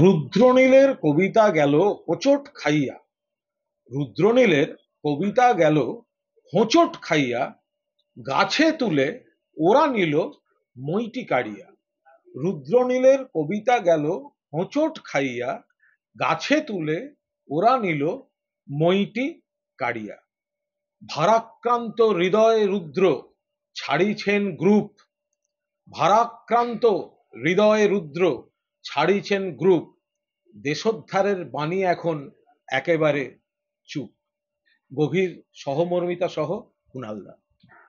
রুদ্রনীলের কবিতা গেল হোঁচট খাইয়া রুদ্রনীলের কবিতা গেল হোঁচট খাইয়া গাছে তুলে ওরা নিল মইটি কাড়িয়া রুদ্রনীলের কবিতা গেল হোঁচট খাইয়া গাছে তুলে ওরা নিল মইটি কাড়িয়া ভারাক্রান্ত হৃদয় রুদ্র ছাড়িছেন গ্রুপ ভারাক্রান্ত হৃদয় রুদ্র ছাড়িয়েছেন গ্রুপ দেশোদ্ধারের বাণী এখন একেবারে চুপ গভীর সহমর্মিতা সহ কুণালদা